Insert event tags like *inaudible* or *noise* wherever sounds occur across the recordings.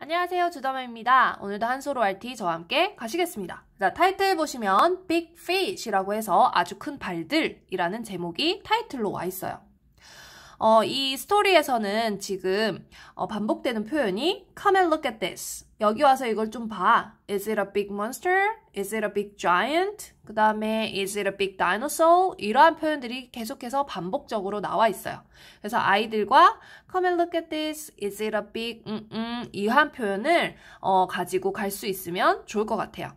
안녕하세요 주담입니다 오늘도 한소로 RT 저와 함께 가시겠습니다. 자 타이틀 보시면 Big Fish이라고 해서 아주 큰 발들이라는 제목이 타이틀로 와 있어요. 어, 이 스토리에서는 지금 어, 반복되는 표현이 Come and look at this 여기 와서 이걸 좀 봐. Is it a big monster? Is it a big giant? 그 다음에 is it a big dinosaur? 이러한 표현들이 계속해서 반복적으로 나와 있어요. 그래서 아이들과 come and look at this, is it a big, 음, 음, 이한 표현을 어, 가지고 갈 수 있으면 좋을 것 같아요.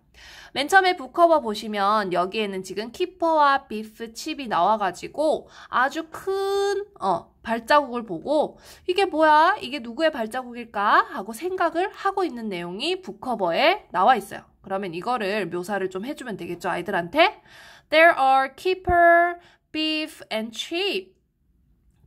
맨 처음에 북커버 보시면 여기에는 지금 키퍼와 비프 칩이 나와가지고 아주 큰 어, 발자국을 보고 이게 뭐야? 이게 누구의 발자국일까? 하고 생각을 하고 있는 내용이 북커버에 나와 있어요. 그러면 이거를 묘사를 좀 해주면 되겠죠, 아이들한테? There are keeper, beef, and c h i e p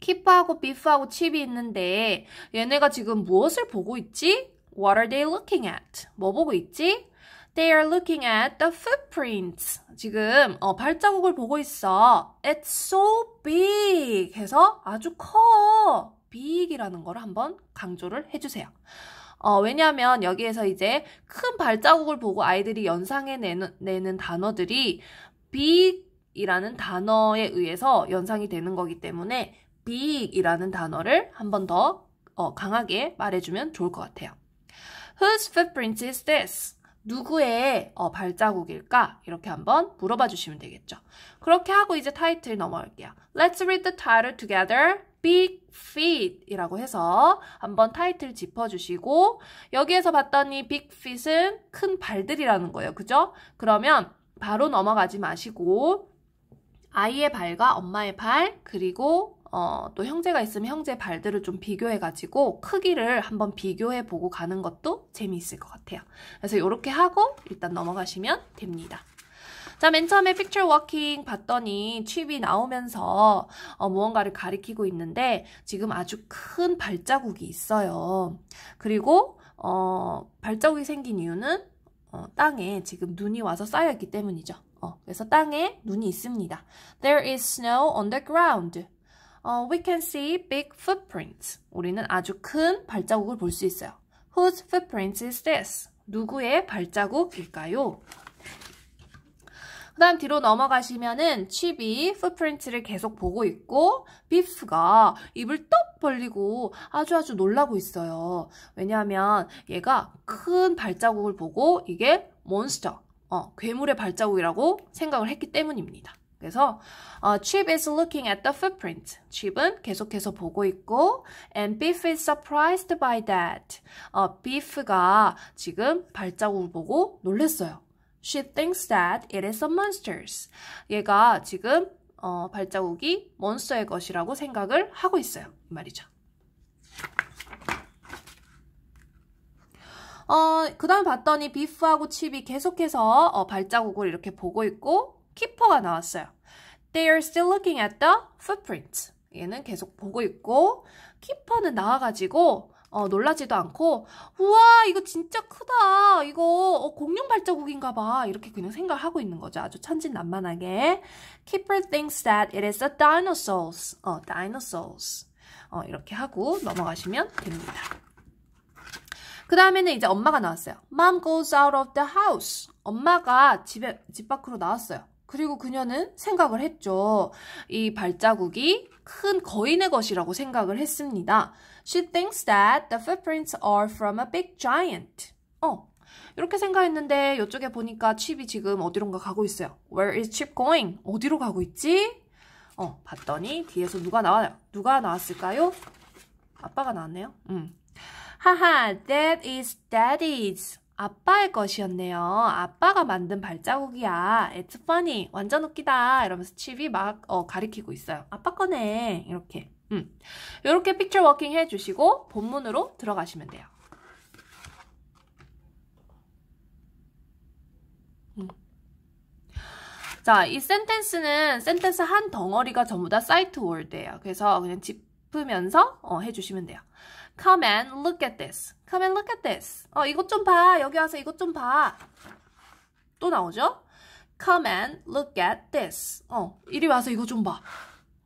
keeper하고 beef하고 chip이 있는데 얘네가 지금 무엇을 보고 있지? What are they looking at? 뭐 보고 있지? They are looking at the footprints. 지금 어, 발자국을 보고 있어. It's so big 해서 아주 커. big이라는 걸 한번 강조를 해주세요. 어, 왜냐하면 여기에서 이제 큰 발자국을 보고 아이들이 연상해내는 내는 단어들이 big이라는 단어에 의해서 연상이 되는 거기 때문에 big이라는 단어를 한번더 어, 강하게 말해주면 좋을 것 같아요. Whose footprint s is this? 누구의 어, 발자국일까? 이렇게 한번 물어봐 주시면 되겠죠. 그렇게 하고 이제 타이틀 넘어갈게요. Let's read the title together. Big Feet 이라고 해서 한번 타이틀 짚어주시고 여기에서 봤더니 Big Feet은 큰 발들이라는 거예요. 그죠? 그러면 바로 넘어가지 마시고 아이의 발과 엄마의 발 그리고 어, 또 형제가 있으면 형제 발들을 좀 비교해가지고 크기를 한번 비교해보고 가는 것도 재미있을 것 같아요. 그래서 이렇게 하고 일단 넘어가시면 됩니다. 자, 맨 처음에 picture walking 봤더니 칩이 나오면서 어, 무언가를 가리키고 있는데 지금 아주 큰 발자국이 있어요. 그리고 어, 발자국이 생긴 이유는 어, 땅에 지금 눈이 와서 쌓여있기 때문이죠. 어, 그래서 땅에 눈이 있습니다. There is snow on the ground. 어, we can see big footprints. 우리는 아주 큰 발자국을 볼 수 있어요. Whose footprint is this? 누구의 발자국일까요? 그 다음 뒤로 넘어가시면은 칩이 풋프린트를 계속 보고 있고 비프가 입을 떡 벌리고 아주 아주 놀라고 있어요. 왜냐하면 얘가 큰 발자국을 보고 이게 몬스터, 어, 괴물의 발자국이라고 생각을 했기 때문입니다. 그래서 uh, Chip is looking at the footprint. Chip은 계속해서 보고 있고 and Beef is surprised by that. 어, Beef가 지금 발자국을 보고 놀랐어요. She thinks that it is a monster's. 얘가 지금 어, 발자국이 몬스터의 것이라고 생각을 하고 있어요. 말이죠. 어, 그 다음 봤더니 비프하고 칩이 계속해서 어, 발자국을 이렇게 보고 있고 키퍼가 나왔어요. They are still looking at the footprint. 얘는 계속 보고 있고 키퍼는 나와가지고 어, 놀라지도 않고 우와 이거 진짜 크다 이거 어, 공룡 발자국인가 봐 이렇게 그냥 생각하고 있는 거죠 아주 천진난만하게 Keeper thinks that it is a dinosaurs 어, dinosaurs 어, 이렇게 하고 넘어가시면 됩니다 그 다음에는 이제 엄마가 나왔어요 Mom goes out of the house 엄마가 집에, 집 밖으로 나왔어요 그리고 그녀는 생각을 했죠. 이 발자국이 큰 거인의 것이라고 생각을 했습니다. She thinks that the footprints are from a big giant. 어, 이렇게 생각했는데 이쪽에 보니까 칩이 지금 어디론가 가고 있어요. Where is chip going? 어디로 가고 있지? 어, 봤더니 뒤에서 누가 나와요? 누가 나왔을까요? 아빠가 나왔네요. 음. 하하, that is daddy's. 아빠의 것이었네요. 아빠가 만든 발자국이야. It's funny. 완전 웃기다. 이러면서 칩이 막 어, 가리키고 있어요. 아빠 꺼내. 이렇게. 음. 이렇게 피처 워킹 해주시고 본문으로 들어가시면 돼요. 음. 자, 이 센텐스는 센텐스 한 덩어리가 전부 다 사이트 월드예요. 그래서 그냥 짚으면서 어, 해주시면 돼요. Come and look at this. Come and look at this. 어, 이것 좀 봐. 여기 와서 이것 좀 봐. 또 나오죠? Come and look at this. 어, 이리 와서 이거 좀 봐.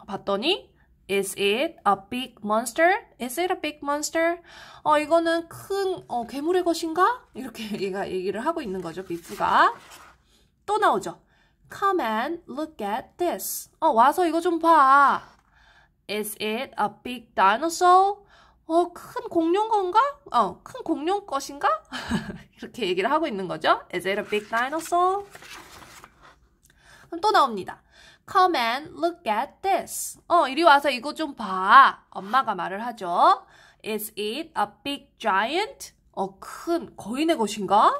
봤더니 Is it a big monster? Is it a big monster? 어, 이거는 큰 어, 괴물의 것인가? 이렇게 얘가 얘기를 하고 있는 거죠, 비프가. 또 나오죠. Come and look at this. 어, 와서 이거 좀 봐. Is it a big dinosaur? 어, 큰 공룡 건가? 어, 큰 공룡 것인가? *laughs* 이렇게 얘기를 하고 있는 거죠. Is it a big dinosaur? 그럼 또 나옵니다. Come and look at this. 어, 이리 와서 이거 좀 봐. 엄마가 말을 하죠. Is it a big giant? 어, 큰 거인의 것인가?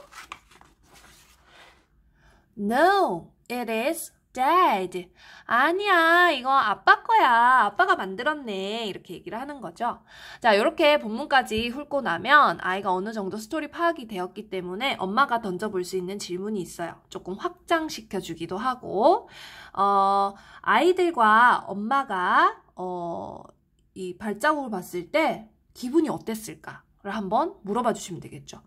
No, it is dad. 아니야, 이거 아빠 거야. 아빠가 만들었네. 이렇게 얘기를 하는 거죠. 자, 이렇게 본문까지 훑고 나면 아이가 어느 정도 스토리 파악이 되었기 때문에 엄마가 던져볼 수 있는 질문이 있어요. 조금 확장시켜 주기도 하고, 어, 아이들과 엄마가, 어, 이 발자국을 봤을 때 기분이 어땠을까? 를 한번 물어봐 주시면 되겠죠.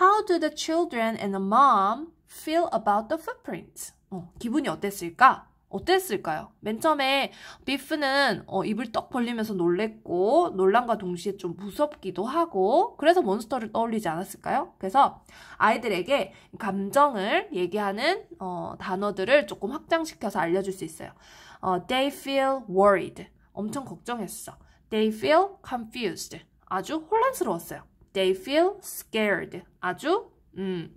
How do the children and the mom feel about the footprints? 어, 기분이 어땠을까? 어땠을까요? 맨 처음에 비프는 어, 입을 떡 벌리면서 놀랬고 놀란과 동시에 좀 무섭기도 하고 그래서 몬스터를 떠올리지 않았을까요? 그래서 아이들에게 감정을 얘기하는 어, 단어들을 조금 확장시켜서 알려줄 수 있어요. 어, they feel worried. 엄청 걱정했어. They feel confused. 아주 혼란스러웠어요. They feel scared. 아주 음,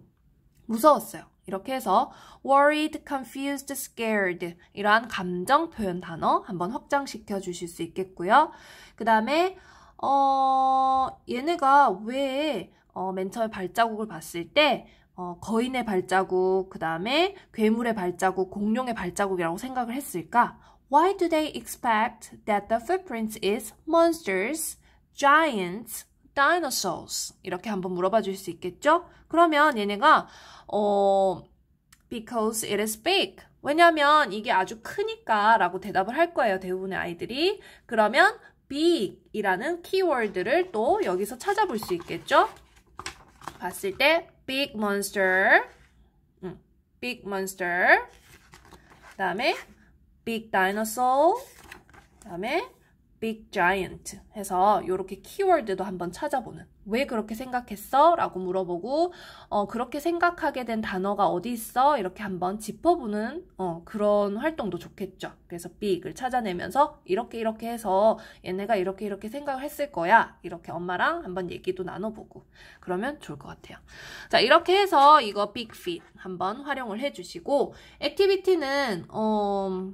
무서웠어요. 이렇게 해서 worried, confused, scared 이러한 감정 표현 단어 한번 확장시켜 주실 수 있겠고요. 그 다음에 어, 얘네가 왜 어, 맨 처음에 발자국을 봤을 때 어, 거인의 발자국, 그 다음에 괴물의 발자국, 공룡의 발자국이라고 생각을 했을까? Why do they expect that the footprint is monsters, giants, dinosaurs? 이렇게 한번 물어봐 줄 수 있겠죠? 그러면 얘네가 어, because it is big. 왜냐면 이게 아주 크니까 라고 대답을 할 거예요. 대부분의 아이들이. 그러면 big이라는 키워드를 또 여기서 찾아볼 수 있겠죠? 봤을 때 big monster, 음, big monster, 그 다음에 big dinosaur, 그 다음에 big giant 해서 이렇게 키워드도 한번 찾아보는 왜 그렇게 생각했어? 라고 물어보고 어, 그렇게 생각하게 된 단어가 어디 있어? 이렇게 한번 짚어보는 어, 그런 활동도 좋겠죠. 그래서 big을 찾아내면서 이렇게 이렇게 해서 얘네가 이렇게 이렇게 생각을 했을 거야. 이렇게 엄마랑 한번 얘기도 나눠보고 그러면 좋을 것 같아요. 자 이렇게 해서 이거 big fit 한번 활용을 해주시고 액티비티는 어...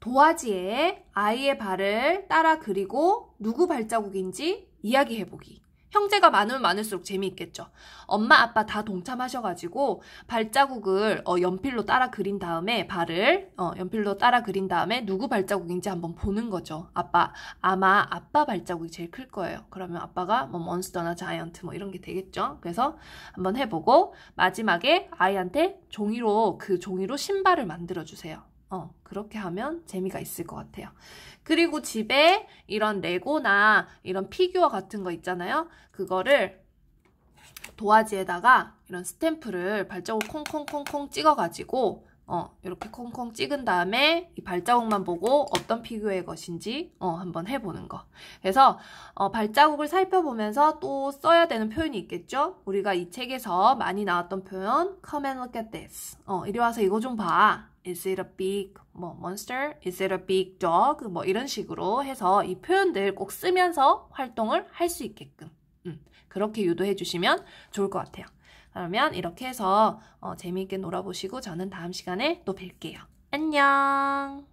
도화지에 아이의 발을 따라 그리고 누구 발자국인지 이야기해보기. 형제가 많으면 많을수록 재미있겠죠. 엄마, 아빠 다 동참하셔가지고 발자국을 어, 연필로 따라 그린 다음에 발을 어, 연필로 따라 그린 다음에 누구 발자국인지 한번 보는 거죠. 아빠, 아마 아빠 발자국이 제일 클 거예요. 그러면 아빠가 뭐 몬스터나 자이언트 뭐 이런 게 되겠죠. 그래서 한번 해보고 마지막에 아이한테 종이로 그 종이로 신발을 만들어주세요. 어, 그렇게 하면 재미가 있을 것 같아요. 그리고 집에 이런 레고나 이런 피규어 같은 거 있잖아요. 그거를 도화지에다가 이런 스탬프를 발자국 콩콩콩콩 찍어가지고 어, 이렇게 콩콩 찍은 다음에 이 발자국만 보고 어떤 피규어의 것인지 어, 한번 해보는 거. 그래서 어, 발자국을 살펴보면서 또 써야 되는 표현이 있겠죠? 우리가 이 책에서 많이 나왔던 표현 Come and look at this. 어, 이리 와서 이거 좀 봐. Is it a big 뭐 monster? Is it a big dog? 뭐 이런 식으로 해서 이 표현들 꼭 쓰면서 활동을 할 수 있게끔 음, 그렇게 유도해 주시면 좋을 것 같아요. 그러면 이렇게 해서 어, 재미있게 놀아보시고 저는 다음 시간에 또 뵐게요. 안녕!